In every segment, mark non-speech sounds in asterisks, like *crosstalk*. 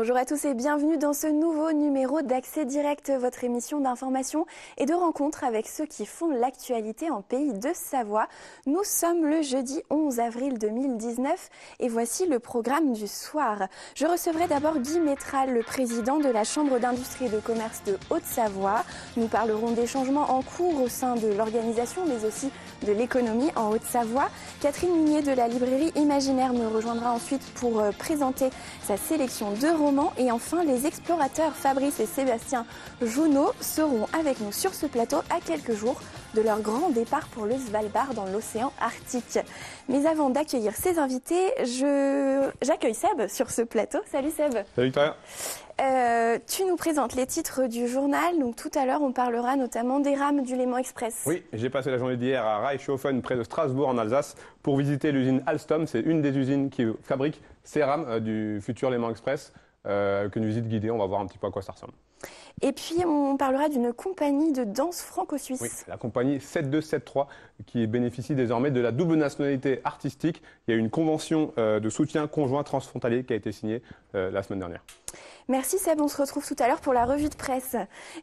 Bonjour à tous et bienvenue dans ce nouveau numéro d'Accès Direct, votre émission d'information et de rencontre avec ceux qui font l'actualité en pays de Savoie. Nous sommes le jeudi 11 avril 2019 et voici le programme du soir. Je recevrai d'abord Guy Métral, le président de la Chambre d'industrie et de commerce de Haute-Savoie. Nous parlerons des changements en cours au sein de l'organisation mais aussi de l'économie en Haute-Savoie. Catherine Minier de la librairie Imaginaire me rejoindra ensuite pour euh, présenter sa sélection d'euros et enfin, les explorateurs Fabrice et Sébastien Jounot seront avec nous sur ce plateau à quelques jours de leur grand départ pour le Svalbard dans l'océan Arctique. Mais avant d'accueillir ces invités, j'accueille Seb sur ce plateau. Salut Seb. Salut Victoria. Euh, tu nous présentes les titres du journal. Donc tout à l'heure, on parlera notamment des rames du Léman Express. Oui, j'ai passé la journée d'hier à Reichshofen, près de Strasbourg, en Alsace, pour visiter l'usine Alstom. C'est une des usines qui fabrique ces rames euh, du futur Léman Express. Euh, que une visite guidée, on va voir un petit peu à quoi ça ressemble. Et puis, on parlera d'une compagnie de danse franco-suisse. la compagnie 7273 qui bénéficie désormais de la double nationalité artistique. Il y a une convention euh, de soutien conjoint transfrontalier qui a été signée euh, la semaine dernière. Merci Seb, on se retrouve tout à l'heure pour la revue de presse.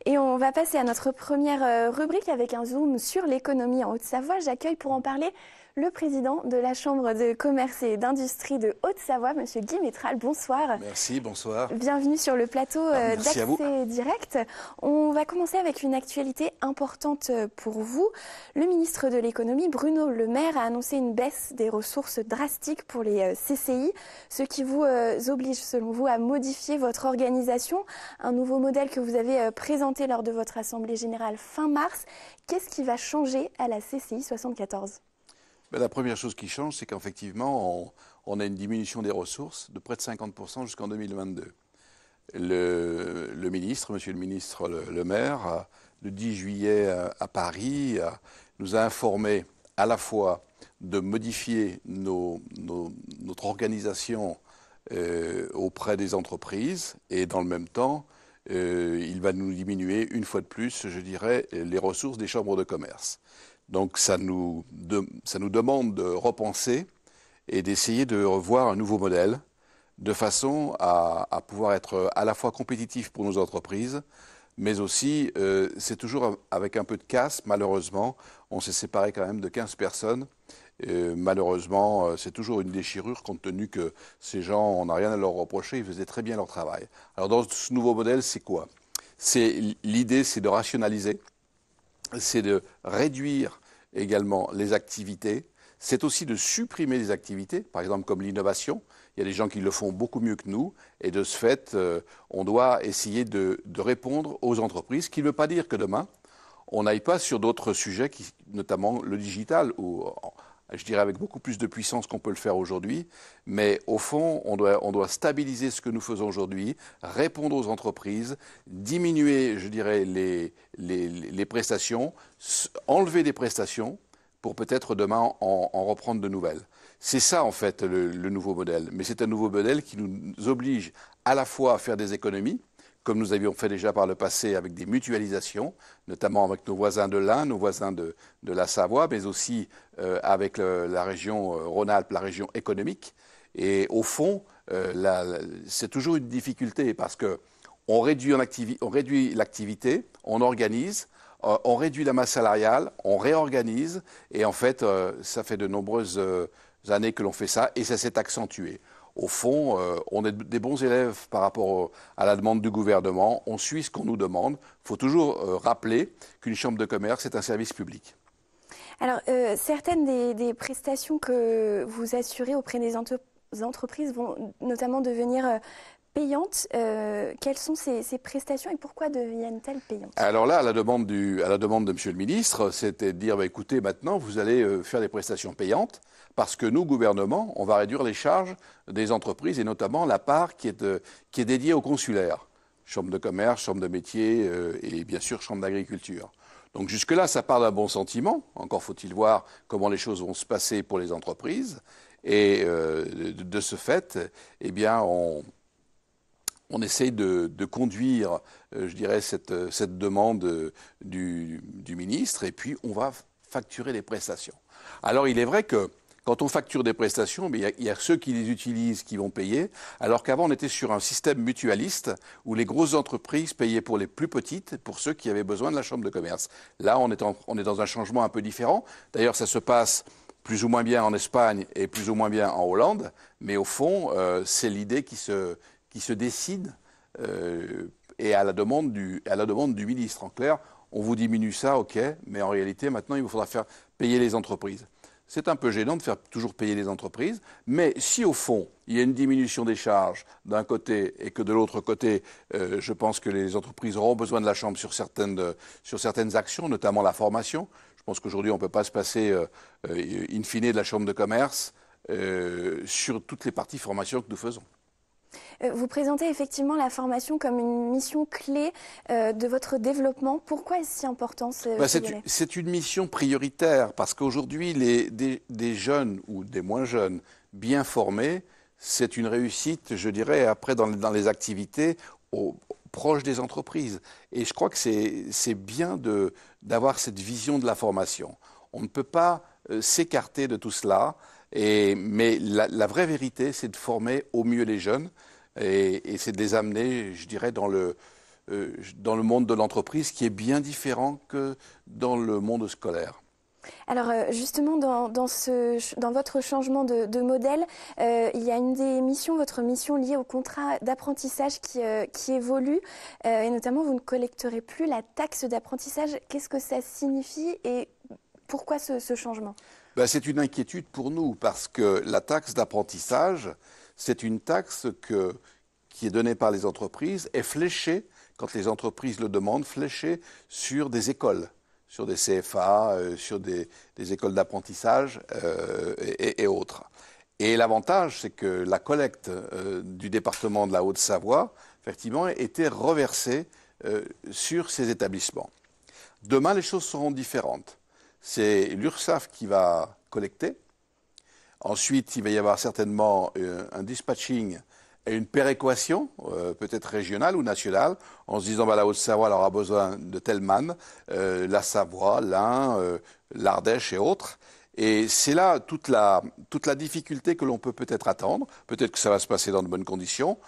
Et on va passer à notre première rubrique avec un zoom sur l'économie en Haute-Savoie. J'accueille pour en parler le président de la Chambre de commerce et d'industrie de Haute-Savoie, M. Guy Métral. Bonsoir. Merci, bonsoir. Bienvenue sur le plateau ah, euh, d'Accès Direct. On va commencer avec une actualité importante euh, pour vous. Le ministre de l'économie, Bruno Le Maire, a annoncé une baisse des ressources drastiques pour les euh, CCI, ce qui vous oblige, selon vous, à modifier votre organisation. Un nouveau modèle que vous avez présenté lors de votre Assemblée générale fin mars. Qu'est-ce qui va changer à la CCI 74 ben, la première chose qui change, c'est qu'effectivement, on, a une diminution des ressources de près de 50% jusqu'en 2022. Le, ministre, monsieur le ministre le, maire, le 10 juillet à Paris, nous a informé à la fois de modifier notre organisation euh, auprès des entreprises et dans le même temps, euh, il va nous diminuer une fois de plus, je dirais, les ressources des chambres de commerce. Donc ça nous, ça nous demande de repenser et d'essayer de revoir un nouveau modèle de façon à, pouvoir être à la fois compétitif pour nos entreprises, mais aussi, euh, c'est toujours avec un peu de casse, malheureusement, on s'est séparé quand même de 15 personnes. malheureusement, euh, c'est toujours une déchirure compte tenu que ces gens, on n'a rien à leur reprocher, ils faisaient très bien leur travail. Alors dans ce nouveau modèle, c'est quoi L'idée, c'est de rationaliser, c'est de réduire également les activités, c'est aussi de supprimer les activités, par exemple comme l'innovation. Il y a des gens qui le font beaucoup mieux que nous, et de ce fait, euh, on doit essayer de, répondre aux entreprises, ce qui ne veut pas dire que demain, on n'aille pas sur d'autres sujets, notamment le digital, ou je dirais avec beaucoup plus de puissance qu'on peut le faire aujourd'hui, mais au fond, on doit, stabiliser ce que nous faisons aujourd'hui, répondre aux entreprises, diminuer, je dirais, les, prestations, enlever des prestations pour peut-être demain en, reprendre de nouvelles. C'est ça, en fait, le nouveau modèle. Mais c'est un nouveau modèle qui nous oblige à la fois à faire des économies, comme nous avions fait déjà par le passé avec des mutualisations, notamment avec nos voisins de l'Ain, nos voisins de, la Savoie, mais aussi euh, avec la région euh, Rhône-Alpes, la région économique. Et au fond, euh, c'est toujours une difficulté parce que on réduit, l'activité, on, organise, on réduit la masse salariale, on réorganise, et en fait, ça fait de nombreuses années que l'on fait ça, et ça s'est accentué au fond, euh, on est des bons élèves par rapport à la demande du gouvernement, on suit ce qu'on nous demande. Il faut toujours euh, rappeler qu'une chambre de commerce est un service public. Alors, euh, certaines des, prestations que vous assurez auprès des entreprises vont notamment devenir Payantes, euh, quelles sont ces, prestations et pourquoi deviennent-elles payantes Alors là, à la demande, de M. le ministre, c'était de dire bah, écoutez, maintenant, vous allez euh, faire des prestations payantes parce que nous, gouvernement, on va réduire les charges des entreprises et notamment la part qui est, euh, dédiée aux consulaires, chambre de commerce, chambre de métier et bien sûr chambre d'agriculture. Donc jusque-là, ça parle d'un bon sentiment. Encore faut-il voir comment les choses vont se passer pour les entreprises. Et de ce fait, eh bien, on, on essaye de, conduire, euh, je dirais, cette, euh, demande euh, du, ministre et puis on va facturer les prestations. Alors il est vrai que quand on facture des prestations, il y, a ceux qui les utilisent qui vont payer, alors qu'avant on était sur un système mutualiste où les grosses entreprises payaient pour les plus petites, pour ceux qui avaient besoin de la chambre de commerce. Là, on est, dans un changement un peu différent. D'ailleurs, ça se passe plus ou moins bien en Espagne et plus ou moins bien en Hollande, mais au fond, c'est l'idée qui se, qui se décide euh, et à la, demande du, à la demande du ministre. En clair, on vous diminue ça, ok, mais en réalité, maintenant, il vous faudra faire payer les entreprises. C'est un peu gênant de faire toujours payer les entreprises, mais si au fond, il y a une diminution des charges d'un côté et que de l'autre côté, euh, je pense que les entreprises auront besoin de la Chambre sur certaines, sur certaines actions, notamment la formation. Je pense qu'aujourd'hui, on ne peut pas se passer euh, in fine de la Chambre de commerce sur toutes les parties formation que nous faisons. Euh, vous présentez effectivement la formation comme une mission clé euh, de votre développement. Pourquoi est-ce si important bah, C'est une mission prioritaire parce qu'aujourd'hui, des, jeunes ou des moins jeunes bien formés, c'est une réussite, je dirais, après dans, les activités au, des entreprises. Et je crois que c'est bien d'avoir cette vision de la formation. On ne peut pas euh, s'écarter de tout cela mais la, vraie vérité, c'est de former au mieux les jeunes et, c'est de les amener, je dirais, dans le, euh, dans le monde de l'entreprise qui est bien différent que dans le monde scolaire. Alors euh, justement, dans, dans, votre changement de, modèle, euh, il y a une des missions, votre mission liée au contrat d'apprentissage qui, évolue, et notamment vous ne collecterez plus la taxe d'apprentissage. Qu'est-ce que ça signifie et pourquoi ce changement ben, c'est une inquiétude pour nous parce que la taxe d'apprentissage, c'est une taxe qui est donnée par les entreprises, est fléchée, quand les entreprises le demandent, fléchée sur des écoles sur des CFA, euh, sur des, écoles d'apprentissage euh, et, autres. Et l'avantage, c'est que la collecte euh, du département de la Haute-Savoie, effectivement, était reversée sur ces établissements. Demain, les choses seront différentes c'est l'URSSAF qui va collecter. Ensuite, il va y avoir certainement euh, un dispatching et une péréquation, euh, peut-être régionale ou nationale, en se disant bah, la Haute-Savoie aura besoin de tel man, euh, la Savoie, l'Ain, l'Ardèche et autres. Et c'est là toute la difficulté que l'on peut peut-être attendre. Peut-être que ça va se passer dans de bonnes conditions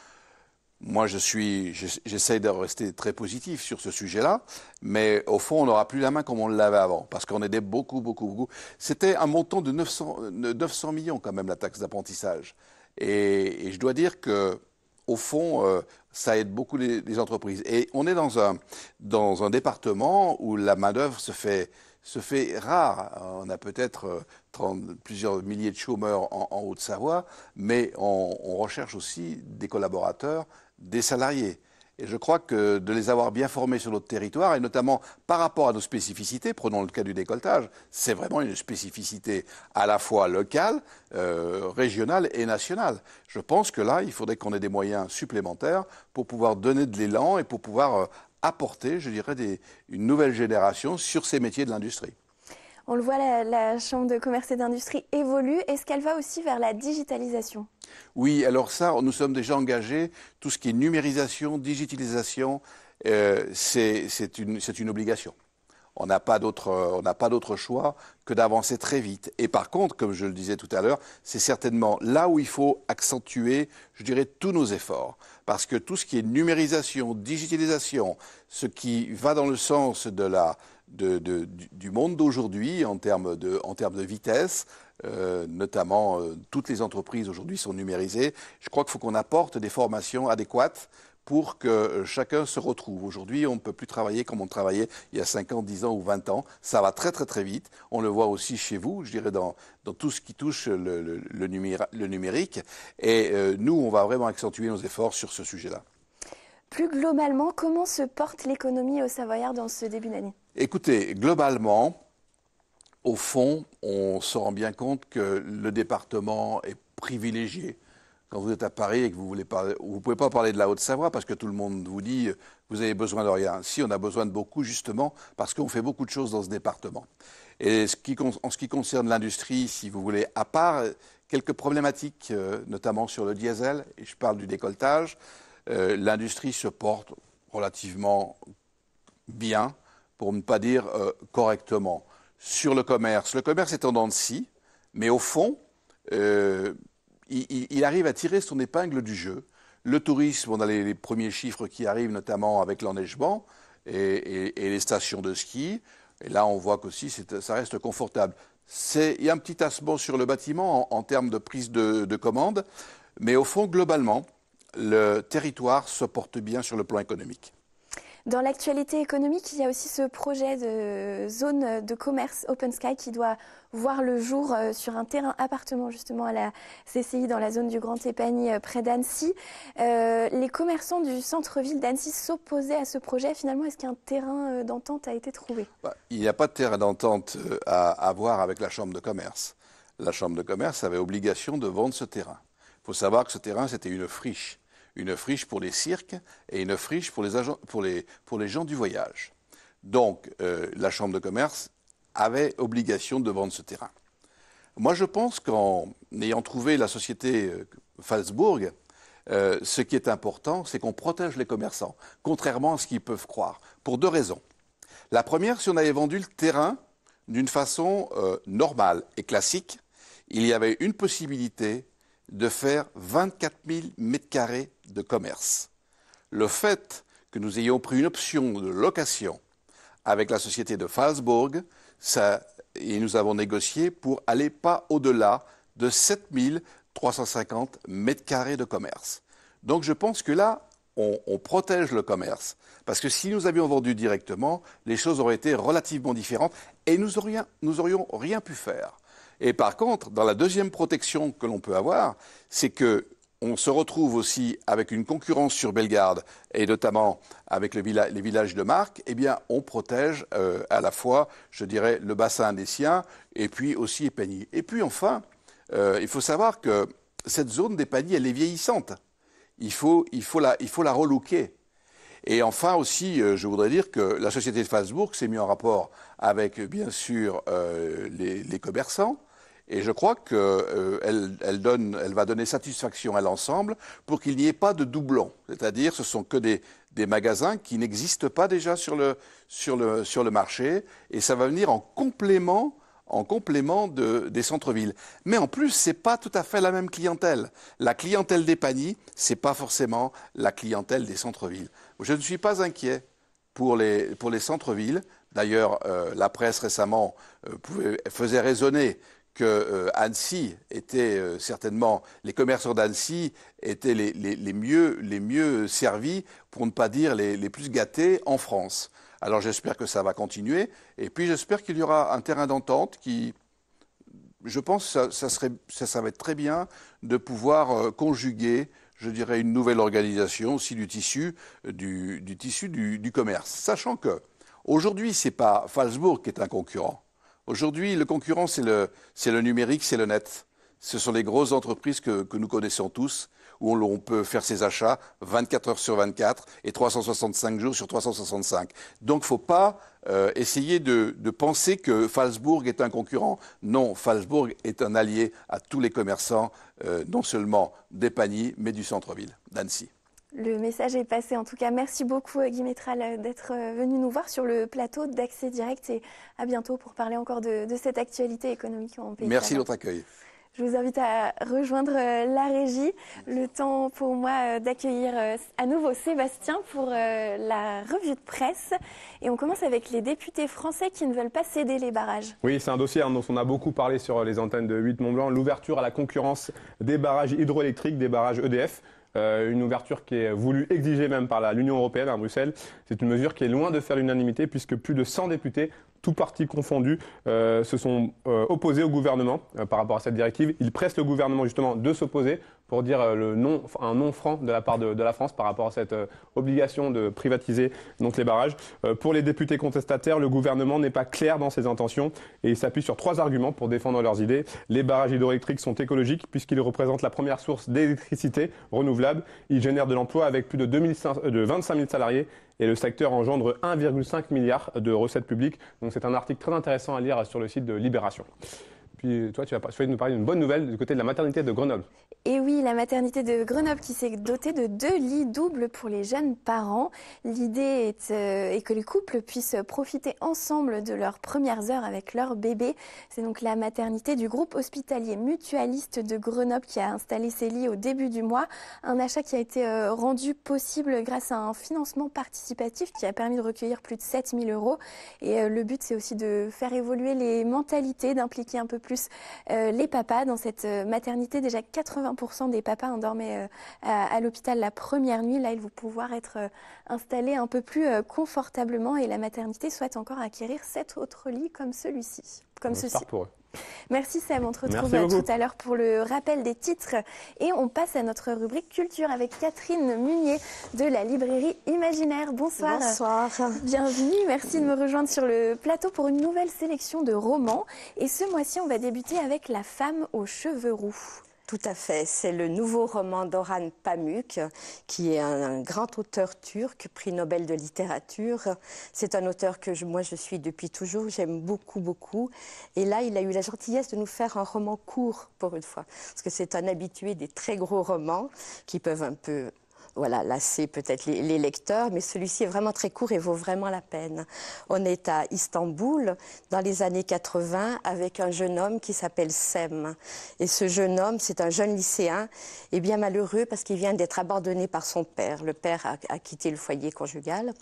moi, je suis, de rester très positif sur ce sujet-là, mais au fond, on n'aura plus la main comme on l'avait avant, parce qu'on aidait beaucoup, beaucoup, beaucoup. C'était un montant de 900, 900 millions quand même la taxe d'apprentissage, et, je dois dire que, au fond, euh, ça aide beaucoup les, entreprises. Et on est dans un dans un département où la main d'œuvre se fait se fait rare. On a peut-être euh, plusieurs milliers de chômeurs en, Haute-Savoie, mais on, on recherche aussi des collaborateurs des salariés. Et je crois que de les avoir bien formés sur notre territoire, et notamment par rapport à nos spécificités, prenons le cas du décolletage, c'est vraiment une spécificité à la fois locale, euh, régionale et nationale. Je pense que là, il faudrait qu'on ait des moyens supplémentaires pour pouvoir donner de l'élan et pour pouvoir euh, apporter, je dirais, une nouvelle génération sur ces métiers de l'industrie. On le voit, la, Chambre de commerce et d'industrie évolue. Est-ce qu'elle va aussi vers la digitalisation Oui, alors ça, nous sommes déjà engagés. Tout ce qui est numérisation, digitalisation, euh, c'est une, une obligation. On n'a pas d'autre choix que d'avancer très vite. Et par contre, comme je le disais tout à l'heure, c'est certainement là où il faut accentuer, je dirais, tous nos efforts. Parce que tout ce qui est numérisation, digitalisation, ce qui va dans le sens de la, de, du monde d'aujourd'hui en termes de, en termes de vitesse. Euh, notamment, euh, toutes les entreprises aujourd'hui sont numérisées. Je crois qu'il faut qu'on apporte des formations adéquates pour que euh, chacun se retrouve. Aujourd'hui, on ne peut plus travailler comme on travaillait il y a 5 ans, 10 ans ou 20 ans. Ça va très très très vite. On le voit aussi chez vous, je dirais, dans, dans tout ce qui touche le, le, numérique. Et nous, on va vraiment accentuer nos efforts sur ce sujet-là. Plus globalement, comment se porte l'économie au Savoyard dans ce début d'année Écoutez, globalement, au fond, on se rend bien compte que le département est privilégié. Quand vous êtes à Paris et que vous voulez pouvez pas parler de la Haute-Savoie parce que tout le monde vous dit euh, vous avez besoin de rien. Si on a besoin de beaucoup justement parce qu'on fait beaucoup de choses dans ce département. Et en ce qui concerne l'industrie, si vous voulez, à part euh, quelques problématiques, euh, notamment sur le diesel, et je parle du décolletage, l'industrie se porte relativement bien pour ne pas dire euh, correctement. Sur le commerce, le commerce est en dents de scie, mais au fond, euh, il, arrive à tirer son épingle du jeu. Le tourisme, on a les, premiers chiffres qui arrivent, notamment avec l'enneigement et, les stations de ski. Et là, on voit qu'aussi, ça reste confortable. Il y a un petit tassement sur le bâtiment en, termes de prise de, de commande, mais au fond, globalement, le territoire se porte bien sur le plan économique. Dans l'actualité économique, il y a aussi ce projet de zone de commerce Open Sky qui doit voir le jour euh, sur un terrain appartement justement à la CCI dans la zone du Grand Épagny euh, près d'Annecy. Euh, les commerçants du centre-ville d'Annecy s'opposaient à ce projet. Finalement, est-ce qu'un terrain d'entente a été trouvé bah, Il n'y a pas de terrain d'entente à avoir avec la Chambre de commerce. La Chambre de commerce avait obligation de vendre ce terrain. Il faut savoir que ce terrain, c'était une friche une friche pour les cirques et une friche pour les, gens du voyage. Donc euh, la Chambre de commerce avait obligation de vendre ce terrain. Moi, je pense qu'en ayant trouvé la société euh, Falsbourg, euh, ce qui est important, c'est qu'on protège les commerçants, contrairement à ce qu'ils peuvent croire, pour deux raisons. La première, si on avait vendu le terrain d'une façon normale et classique, il y avait une possibilité de faire 24 000 mètres carrés de commerce. Le fait que nous ayons pris une option de location avec la société de Falsbourg, ça, et nous avons négocié pour aller pas au-delà de 7350 mètres carrés de commerce. Donc je pense que là, on, protège le commerce. Parce que si nous avions vendu directement, les choses auraient été relativement différentes et nous aurions, nous aurions rien pu faire. Et par contre, dans la deuxième protection que l'on peut avoir, c'est que on se retrouve aussi avec une concurrence sur Bellegarde et notamment avec les villages de Marc, eh bien, on protège euh, à la fois, je dirais, le bassin des indécien et puis aussi paniers Et puis enfin, euh, il faut savoir que cette zone des paniers elle est vieillissante. Il faut, il faut la, il faut la relooker. Et enfin aussi, euh, je voudrais dire que la société de facebook s'est mise en rapport avec, bien sûr, les commerçants et je crois qu'elle euh, elle va donner satisfaction à l'ensemble pour qu'il n'y ait pas de doublons. C'est-à-dire, ce sont que des, des magasins qui n'existent pas déjà sur le, sur, le, sur le marché, et ça va venir en complément en complément de, des centres-villes. Mais en plus, c'est pas tout à fait la même clientèle. La clientèle des paniers, c'est pas forcément la clientèle des centres-villes. Je ne suis pas inquiet pour les, pour les centres-villes. D'ailleurs, euh, la presse récemment euh, faisait résonner que euh, Annecy était euh, certainement, les commerçants d'Annecy étaient les, mieux, les mieux servis, pour ne pas dire les, plus gâtés en France. Alors j'espère que ça va continuer, et puis j'espère qu'il y aura un terrain d'entente qui, je pense, ça, serait, va être très bien de pouvoir euh, conjuguer je dirais, une nouvelle organisation aussi du tissu du, tissu du, commerce. Sachant que aujourd'hui, ce n'est pas Falsbourg qui est un concurrent. Aujourd'hui, le concurrent, c'est le, numérique, c'est le net. Ce sont les grosses entreprises que, nous connaissons tous, où on, peut faire ses achats 24 heures sur 24 et 365 jours sur 365. Donc, il ne faut pas euh, essayer de, penser que Falsbourg est un concurrent. Non, Falsbourg est un allié à tous les commerçants, euh, non seulement des paniers, mais du centre-ville d'Annecy. Le message est passé. En tout cas, merci beaucoup euh, Guy Métral euh, d'être euh, venu nous voir sur le plateau d'Accès Direct et à bientôt pour parler encore de, cette actualité économique en pays. Merci de votre accueil. Je vous invite à rejoindre la régie. Le temps pour moi d'accueillir à nouveau Sébastien pour la revue de presse. Et on commence avec les députés français qui ne veulent pas céder les barrages. Oui, c'est un dossier hein, dont on a beaucoup parlé sur les antennes de 8 Mont-Blanc. L'ouverture à la concurrence des barrages hydroélectriques, des barrages EDF. Euh, une ouverture qui est voulue, exigée même par l'Union européenne à Bruxelles. C'est une mesure qui est loin de faire l'unanimité puisque plus de 100 députés, tous partis confondus, euh, se sont euh, opposés au gouvernement par rapport à cette directive. Ils pressent le gouvernement justement de s'opposer pour dire euh, non, un non franc de la part de, la France par rapport à cette euh, obligation de privatiser donc les barrages. Euh, pour les députés contestataires, le gouvernement n'est pas clair dans ses intentions et il s'appuie sur trois arguments pour défendre leurs idées. Les barrages hydroélectriques sont écologiques puisqu'ils représentent la première source d'électricité renouvelable. Ils génèrent de l'emploi avec plus de, de 25 000 salariés et le secteur engendre 1,5 milliard de recettes publiques. Donc c'est un article très intéressant à lire sur le site de Libération. Puis toi, tu vas souhaité nous parler d'une bonne nouvelle du côté de la maternité de Grenoble. Et oui, la maternité de Grenoble qui s'est dotée de deux lits doubles pour les jeunes parents. L'idée euh, est, que les couples puissent profiter ensemble de leurs premières heures avec leur bébé. C'est donc la maternité du groupe hospitalier mutualiste de Grenoble qui a installé ces lits au début du mois. Un achat qui a été euh, rendu possible grâce à un financement participatif qui a permis de recueillir plus de 7000 euros. Et euh, le but, c'est aussi de faire évoluer les mentalités, d'impliquer un peu plus plus euh, les papas dans cette euh, maternité. Déjà 80% des papas endormaient euh, à, l'hôpital la première nuit. Là, ils vont pouvoir être installés un peu plus confortablement et la maternité souhaite encore acquérir sept autres lits comme celui-ci. Comme ceci. Pour eux. Merci Sam, on te retrouve tout à l'heure pour le rappel des titres. Et on passe à notre rubrique culture avec Catherine Munier de la librairie Imaginaire. Bonsoir. Bonsoir. Bienvenue, merci de me rejoindre sur le plateau pour une nouvelle sélection de romans. Et ce mois-ci, on va débuter avec La femme aux cheveux roux. Tout à fait. C'est le nouveau roman d'Oran Pamuk, qui est un, grand auteur turc, prix Nobel de littérature. C'est un auteur que moi je suis depuis toujours, j'aime beaucoup, beaucoup. Et là, il a eu la gentillesse de nous faire un roman court pour une fois, parce que c'est un habitué des très gros romans qui peuvent un peu voilà, c'est peut-être les, lecteurs, mais celui-ci est vraiment très court et vaut vraiment la peine. On est à Istanbul dans les années 80 avec un jeune homme qui s'appelle Sem. Et ce jeune homme, c'est un jeune lycéen et bien malheureux parce qu'il vient d'être abandonné par son père. Le père a, quitté le foyer conjugal.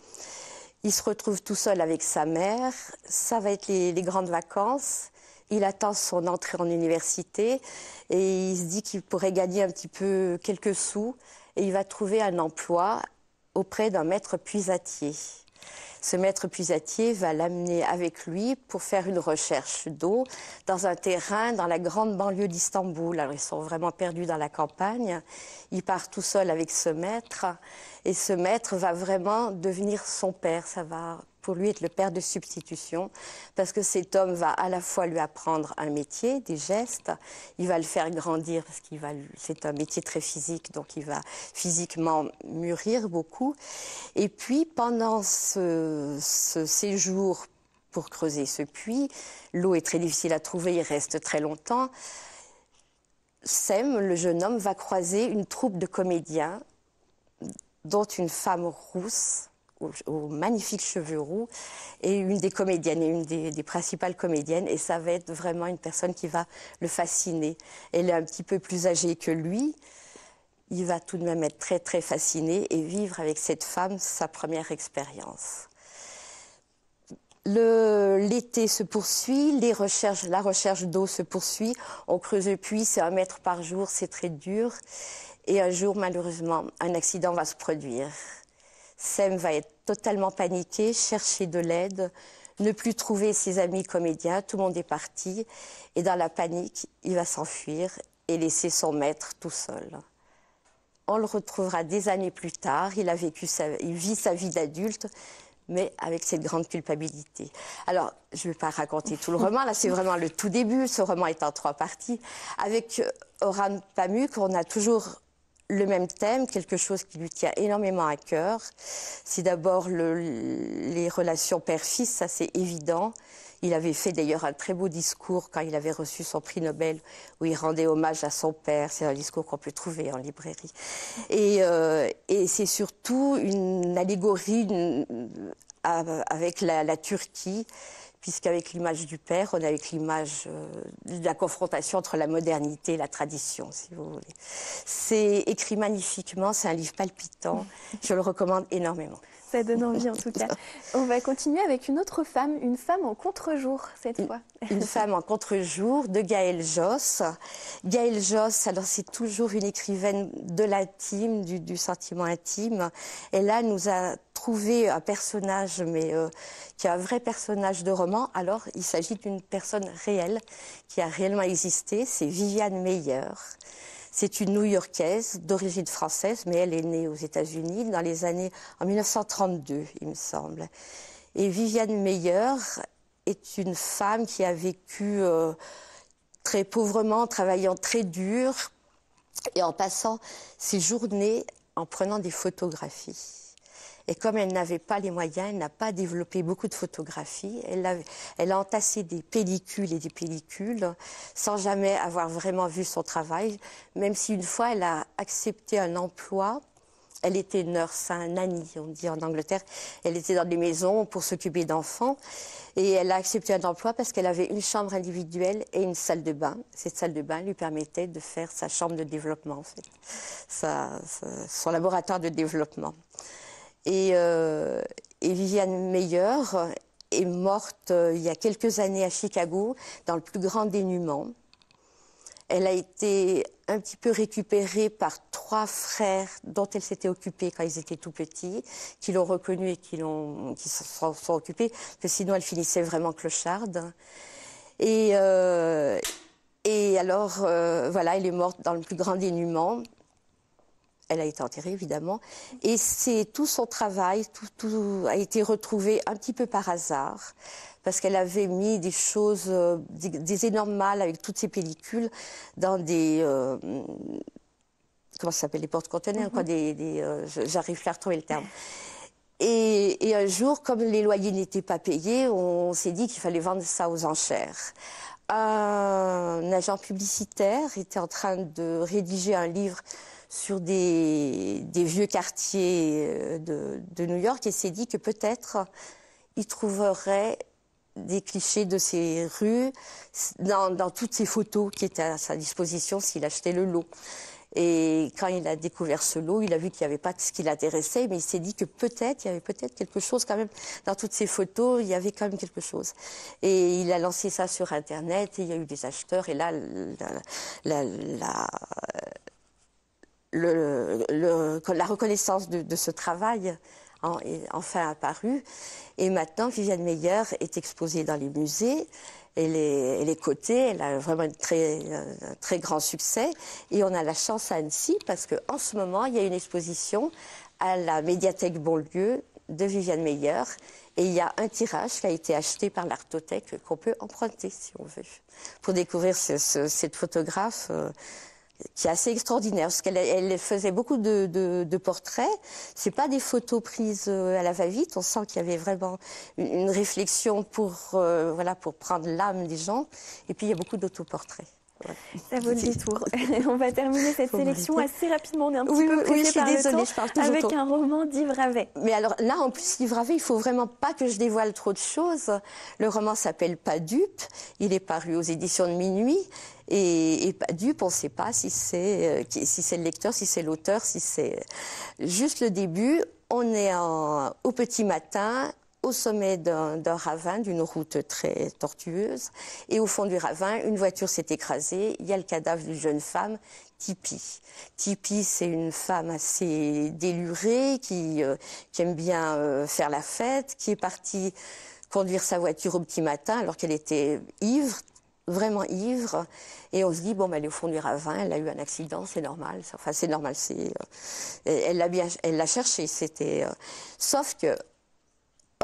Il se retrouve tout seul avec sa mère. Ça va être les, grandes vacances. Il attend son entrée en université et il se dit qu'il pourrait gagner un petit peu quelques sous et il va trouver un emploi auprès d'un maître puisatier. Ce maître puisatier va l'amener avec lui pour faire une recherche d'eau dans un terrain dans la grande banlieue d'Istanbul. Alors ils sont vraiment perdus dans la campagne. Il part tout seul avec ce maître et ce maître va vraiment devenir son père. Ça va pour lui être le père de substitution, parce que cet homme va à la fois lui apprendre un métier, des gestes, il va le faire grandir, parce qu'il va, c'est un métier très physique, donc il va physiquement mûrir beaucoup. Et puis, pendant ce, ce séjour pour creuser ce puits, l'eau est très difficile à trouver, il reste très longtemps. Sem, le jeune homme, va croiser une troupe de comédiens, dont une femme rousse, aux, magnifiques cheveux roux et une des comédiennes et une des, principales comédiennes. Et ça va être vraiment une personne qui va le fasciner. Elle est un petit peu plus âgée que lui. Il va tout de même être très très fasciné et vivre avec cette femme sa première expérience. L'été se poursuit, les recherches, la recherche d'eau se poursuit. On creuse le puits, c'est un mètre par jour, c'est très dur. Et un jour, malheureusement, un accident va se produire. Sam va être totalement paniqué, chercher de l'aide, ne plus trouver ses amis comédiens, tout le monde est parti. Et dans la panique, il va s'enfuir et laisser son maître tout seul. On le retrouvera des années plus tard, il, a vécu sa... il vit sa vie d'adulte, mais avec cette grande culpabilité. Alors, je ne vais pas raconter tout le roman, là c'est vraiment le tout début, ce roman est en trois parties. Avec euh, Oran Pamuk, on a toujours le même thème, quelque chose qui lui tient énormément à cœur. C'est d'abord les relations père-fils, ça c'est évident. Il avait fait d'ailleurs un très beau discours quand il avait reçu son prix Nobel où il rendait hommage à son père. C'est un discours qu'on peut trouver en librairie. Et, euh, c'est surtout une allégorie avec la Turquie puisqu'avec l'image du père, on a avec l'image euh, de la confrontation entre la modernité et la tradition, si vous voulez. C'est écrit magnifiquement, c'est un livre palpitant, *laughs* je le recommande énormément ça donne envie en tout cas. On va continuer avec une autre femme, une femme en contre-jour cette fois. Une femme en contre-jour de Gaëlle Joss. Gaëlle Joss, alors c'est toujours une écrivaine de l'intime, du, sentiment intime. Et là, nous a trouvé un personnage, mais euh, qui est un vrai personnage de roman. Alors, il s'agit d'une personne réelle qui a réellement existé, c'est Viviane Meyer. C'est une New-Yorkaise d'origine française, mais elle est née aux États-Unis dans les années en 1932, il me semble. Et Viviane Meyer est une femme qui a vécu euh, très pauvrement, travaillant très dur et en passant ses journées en prenant des photographies. Et comme elle n'avait pas les moyens, elle n'a pas développé beaucoup de photographies. Elle, a, entassé des pellicules et des pellicules sans jamais avoir vraiment vu son travail, même si une fois elle a accepté un emploi. Elle était nurse, un hein, nanny, on dit en Angleterre. Elle était dans des maisons pour s'occuper d'enfants. Et elle a accepté un emploi parce qu'elle avait une chambre individuelle et une salle de bain. Cette salle de bain lui permettait de faire sa chambre de développement, son laboratoire de développement. Euh, et, Viviane Meyer est morte euh, il y a quelques années à Chicago dans le plus grand dénuement. Elle a été un petit peu récupérée par trois frères dont elle s'était occupée quand ils étaient tout petits, qui l'ont reconnue et qui, qui s'en sont occupés, parce que sinon elle finissait vraiment clocharde. Et, euh, alors, voilà, elle est morte dans le plus grand dénuement. Elle a été enterrée, évidemment. Et c'est tout son travail, tout, a été retrouvé un petit peu par hasard, parce qu'elle avait mis des choses, euh, des, énormes mâles avec toutes ses pellicules dans des. Euh, comment ça s'appelle Les portes-conteneurs, Des, mhm. euh, J'arrive pas à retrouver le terme. Et, et, un jour, comme les loyers n'étaient pas payés, on s'est dit qu'il fallait vendre ça aux enchères un agent publicitaire était en train de rédiger un livre sur des, vieux quartiers euh, de, New York et s'est dit que peut-être il trouverait des clichés de ces rues dans, dans toutes ces photos qui étaient à sa disposition s'il achetait le lot. Et quand il a découvert ce lot, il a vu qu'il n'y avait pas ce qui l'intéressait, mais il s'est dit que peut-être, il y avait peut-être quelque chose quand même. Dans toutes ces photos, il y avait quand même quelque chose. Et il a lancé ça sur Internet, et il y a eu des acheteurs, et là, la, le, la reconnaissance de, ce travail est enfin apparue. Et maintenant, Viviane Meyer est exposée dans les musées elle est, cotée, elle a vraiment un très, très grand succès. Et on a la chance à Annecy parce qu'en ce moment, il y a une exposition à la médiathèque Bonlieu de Viviane Meilleur Et il y a un tirage qui a été acheté par l'Artothèque qu'on peut emprunter si on veut. Pour découvrir cette photographe. Euh, qui est assez extraordinaire, parce qu'elle faisait beaucoup de, de, de portraits. C'est pas des photos prises euh, à la va-vite. On sent qu'il y avait vraiment une, réflexion pour euh, voilà pour prendre l'âme des gens. Et puis il y a beaucoup d'autoportraits. Ça vaut le détour. *laughs* on va terminer cette sélection assez rapidement. On est un petit peu oui, je suis par désolée, le temps je avec un roman d'Yves Ravet. Mais alors là, en plus, Yves Ravet, il faut vraiment pas que je dévoile trop de choses. Le roman s'appelle Pas dupe. Il est paru aux éditions de Minuit. Et, pas dupe, on ne sait pas si c'est euh, si c'est le lecteur, si c'est l'auteur, si c'est juste le début. On est en, au petit matin, au sommet d'un ravin, d'une route très tortueuse. Et au fond du ravin, une voiture s'est écrasée. Il y a le cadavre d'une jeune femme, Tipi. Tipi, c'est une femme assez délurée, qui, euh, aime bien euh, faire la fête, qui est partie conduire sa voiture au petit matin alors qu'elle était ivre, vraiment ivre. Et on se dit, bon, elle est au fond du ravin, elle a eu un accident, c'est normal. Enfin, c'est normal, c'est, euh, elle l'a bien, elle l'a cherché, c'était, sauf que,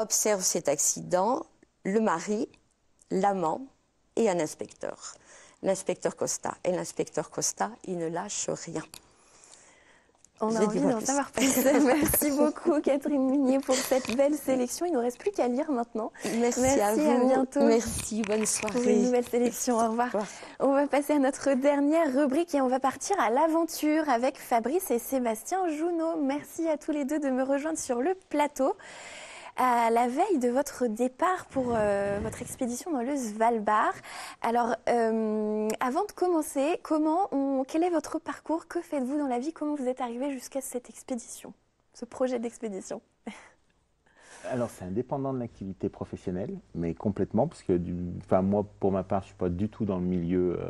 observe cet accident le mari, l'amant et un inspecteur. L'inspecteur Costa. Et l'inspecteur Costa, il ne lâche rien. On a envie d'en savoir plus. *laughs* Merci beaucoup, Catherine Munier, pour cette belle sélection. Il ne nous reste plus qu'à lire maintenant. Merci, à, vous. à, bientôt. Merci, bonne soirée. Pour une nouvelle sélection. Au revoir. On va passer à notre dernière rubrique et on va partir à l'aventure avec Fabrice et Sébastien Jounot. Merci à tous les deux de me rejoindre sur le plateau à la veille de votre départ pour euh, votre expédition dans le Svalbard. Alors, euh, avant de commencer, comment quel est votre parcours Que faites-vous dans la vie Comment vous êtes arrivé jusqu'à cette expédition, ce projet d'expédition *laughs* alors c'est indépendant de l'activité professionnelle, mais complètement, parce que enfin, moi, pour ma part, je ne suis pas du tout dans le milieu euh,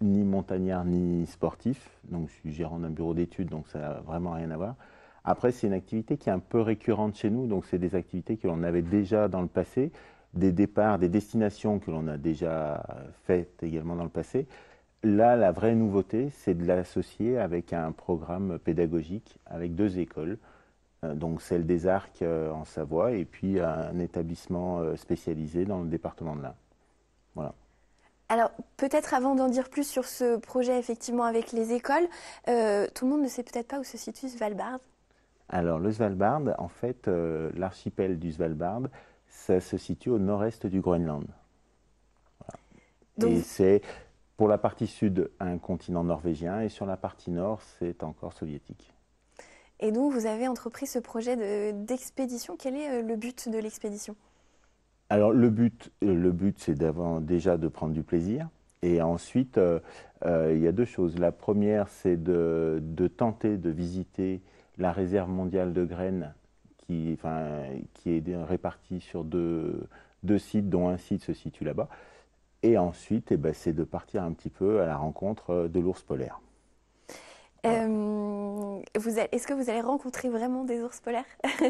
ni montagnard ni sportif. Donc je suis gérant d'un bureau d'études, donc ça n'a vraiment rien à voir. Après, c'est une activité qui est un peu récurrente chez nous, donc c'est des activités que l'on avait déjà dans le passé, des départs, des destinations que l'on a déjà faites également dans le passé. Là, la vraie nouveauté, c'est de l'associer avec un programme pédagogique, avec deux écoles, euh, donc celle des Arcs euh, en Savoie et puis un établissement euh, spécialisé dans le département de l'Ain. Voilà. Alors, peut-être avant d'en dire plus sur ce projet, effectivement, avec les écoles, tout le monde ne sait peut-être pas où se situe Valbard. Alors, le Svalbard, en fait, euh, l'archipel du Svalbard, ça se situe au nord-est du Groenland. Et c'est pour la partie sud un continent norvégien et sur la partie nord, c'est encore soviétique. Et donc, vous avez entrepris ce projet d'expédition. Quel est euh, le but de l'expédition Alors, le but, euh, le but c'est déjà de prendre du plaisir. Et ensuite, il y a deux choses. La première, c'est de, tenter de visiter la réserve mondiale de graines qui, est répartie sur deux, sites, dont un site se situe là-bas. Et ensuite, eh ben, c'est de partir un petit peu à la rencontre euh, de l'ours polaire. Euh, est-ce que vous allez rencontrer vraiment des ours polaires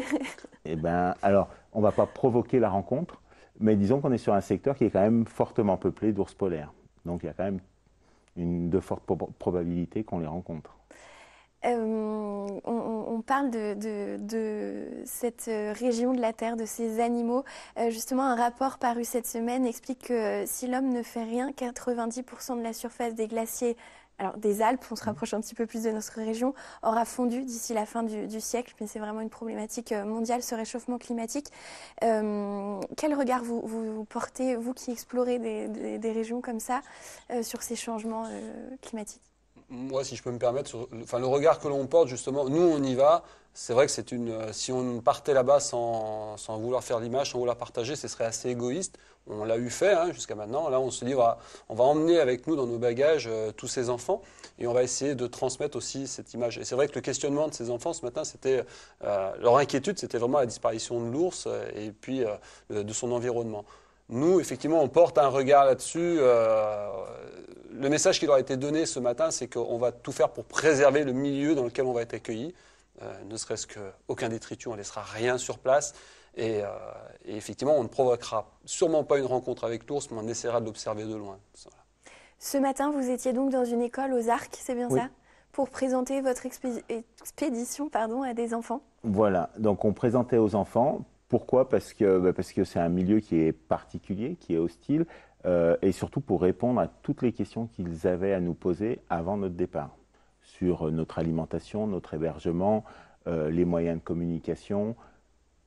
*laughs* eh ben, alors, on ne va pas provoquer la rencontre, mais disons qu'on est sur un secteur qui est quand même fortement peuplé d'ours polaires. Donc, il y a quand même une, de fortes probabilités qu'on les rencontre. Euh, on, parle de, cette euh, région de la Terre, de ces animaux. Euh, justement, un rapport paru cette semaine explique que si l'homme ne fait rien, 90% de la surface des glaciers alors des Alpes, on se mmh. rapproche un petit peu plus de notre région, aura fondu d'ici la fin du, siècle, mais c'est vraiment une problématique mondiale, ce réchauffement climatique. quel regard vous, portez, vous qui explorez des, régions comme ça, sur ces changements climatiques moi, si je peux me permettre, enfin, le regard que l'on porte, justement, nous, on y va. C'est vrai que c'est une. Euh, si on partait là-bas sans, sans, vouloir faire l'image, sans vouloir partager, ce serait assez égoïste. On l'a eu fait hein, jusqu'à maintenant. Là, on se dit, on va, on va, emmener avec nous dans nos bagages euh, tous ces enfants et on va essayer de transmettre aussi cette image. Et c'est vrai que le questionnement de ces enfants ce matin, c'était euh, leur inquiétude, c'était vraiment la disparition de l'ours et puis de son environnement. Nous, effectivement, on porte un regard là-dessus. Euh, le message qui leur a été donné ce matin, c'est qu'on va tout faire pour préserver le milieu dans lequel on va être accueilli. Euh, ne serait-ce qu'aucun détritus, on ne laissera rien sur place. Euh, et, effectivement, on ne provoquera sûrement pas une rencontre avec l'ours, mais on essaiera de l'observer de loin. Ce matin, vous étiez donc dans une école aux Arcs, c'est bien ça Pour présenter votre expédition pardon, à des enfants Voilà, donc on présentait aux enfants pourquoi bah, Parce que c'est un milieu qui est particulier, qui est hostile, euh, et surtout pour répondre à toutes les questions qu'ils avaient à nous poser avant notre départ sur notre alimentation, notre hébergement, euh, les moyens de communication,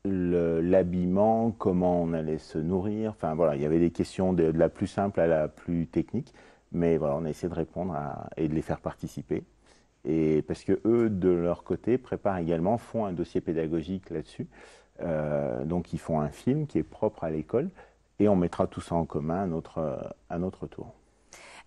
l'habillement, comment on allait se nourrir. Enfin voilà, il y avait des questions de, la plus simple à la plus technique, mais voilà, on a essayé de répondre et de les faire participer. Et parce que eux, de leur côté, préparent également, font un dossier pédagogique là-dessus. Euh, donc ils font un film qui est propre à l'école et on mettra tout ça en commun euh, à notre, tour.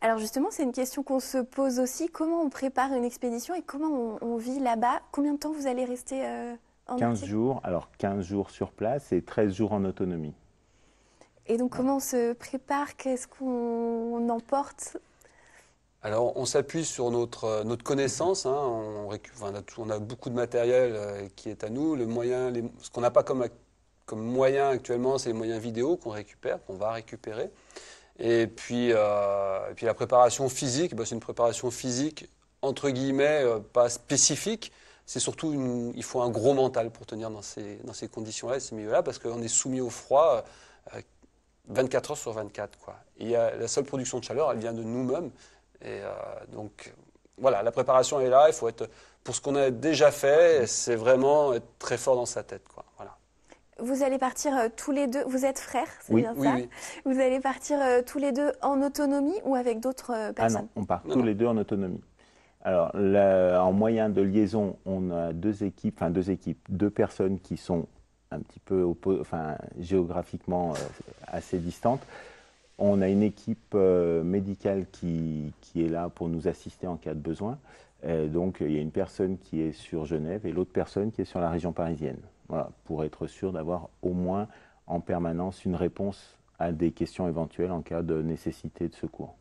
Alors justement, c'est une question qu'on se pose aussi. Comment on prépare une expédition et comment on, vit là-bas Combien de temps vous allez rester euh, en 15 jours, alors 15 jours sur place et 13 jours en autonomie. Et donc comment on se prépare Qu'est-ce qu'on emporte alors, on s'appuie sur notre, euh, notre connaissance. Hein. on, a beaucoup de matériel euh, qui est à nous. Le moyen, ce qu'on n'a pas comme, comme moyen actuellement, c'est les moyens vidéo qu'on récupère, qu'on va récupérer. Et puis, euh, et puis la préparation physique, bah, c'est une préparation physique entre guillemets pas spécifique. C'est surtout, il faut un gros mental pour tenir dans ces, dans ces conditions-là, ces milieux-là, parce qu'on est soumis au froid. 24 heures sur 24. Et la seule production de chaleur, elle vient de nous-mêmes. Et euh, donc, voilà, la préparation est là. Il faut être, pour ce qu'on a déjà fait, c'est vraiment être très fort dans sa tête. Quoi. Voilà. Vous allez partir euh, tous les deux, vous êtes frères, c'est bien ça oui. Vous allez partir euh, tous les deux en autonomie ou avec d'autres ah personnes Ah non, on part tous les deux en autonomie. Alors, en moyen de liaison, on a deux équipes, enfin deux équipes, deux personnes qui sont un petit peu enfin, géographiquement assez distantes. On a une équipe euh, médicale qui, est là pour nous assister en cas de besoin. Euh, donc il y a une personne qui est sur Genève et l'autre personne qui est sur la région parisienne. pour être sûr d'avoir au moins en permanence une réponse à des questions éventuelles en cas de nécessité de secours.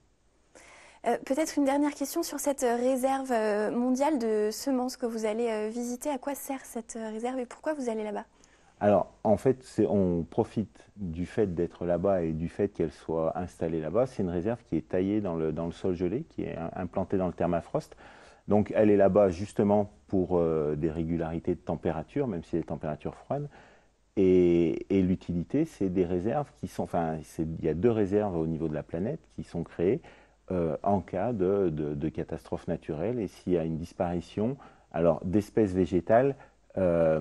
Euh, peut-être une dernière question sur cette réserve mondiale de semences que vous allez visiter. À quoi sert cette réserve et pourquoi vous allez là-bas alors, en fait, on profite du fait d'être là-bas et du fait qu'elle soit installée là-bas. C'est une réserve qui est taillée dans le, sol gelé, qui est implantée dans le thermafrost. Donc, elle est là-bas justement pour euh, des régularités de température, même si les températures froides. Et, et l'utilité, c'est des réserves qui sont. Enfin, il y a deux réserves au niveau de la planète qui sont créées euh, en cas de, de, de catastrophe naturelle et s'il y a une disparition alors d'espèces végétales euh,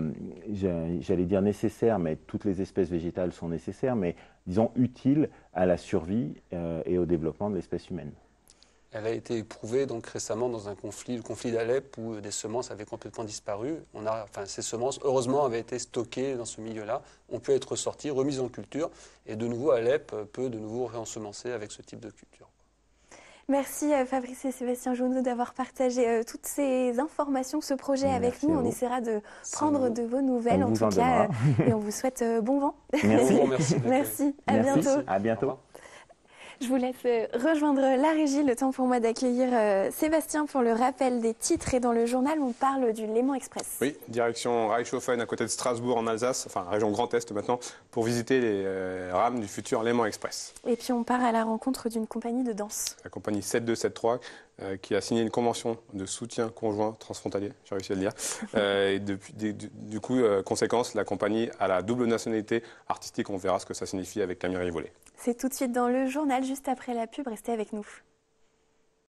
j'allais dire nécessaire, mais toutes les espèces végétales sont nécessaires, mais disons utiles à la survie euh, et au développement de l'espèce humaine. Elle a été éprouvée donc récemment dans un conflit, le conflit d'Alep, où des semences avaient complètement disparu. On a, enfin, ces semences, heureusement, avaient été stockées dans ce milieu-là, ont pu être sorties, remises en culture, et de nouveau Alep euh, peut de nouveau réensemencer avec ce type de culture. Merci euh, Fabrice et Sébastien Jauneau d'avoir partagé euh, toutes ces informations, ce projet avec nous. On essaiera de prendre de vos nouvelles en tout cas. Euh, et on vous souhaite bon vent. Merci. Merci. *laughs* Merci. À bientôt. À bientôt. Je vous laisse euh, rejoindre la régie. Le temps pour moi d'accueillir euh, Sébastien pour le rappel des titres. Et dans le journal, on parle du Léman Express. Oui, direction Reichshofen à côté de Strasbourg en Alsace, enfin région Grand Est maintenant, pour visiter les euh, rames du futur Léman Express. Et puis on part à la rencontre d'une compagnie de danse. La compagnie 7273 qui a signé une convention de soutien conjoint transfrontalier, j'ai réussi à le dire. *laughs* et depuis, du, coup, conséquence, la compagnie a la double nationalité artistique. On verra ce que ça signifie avec Camille Rivolet. C'est tout de suite dans le journal, juste après la pub. Restez avec nous.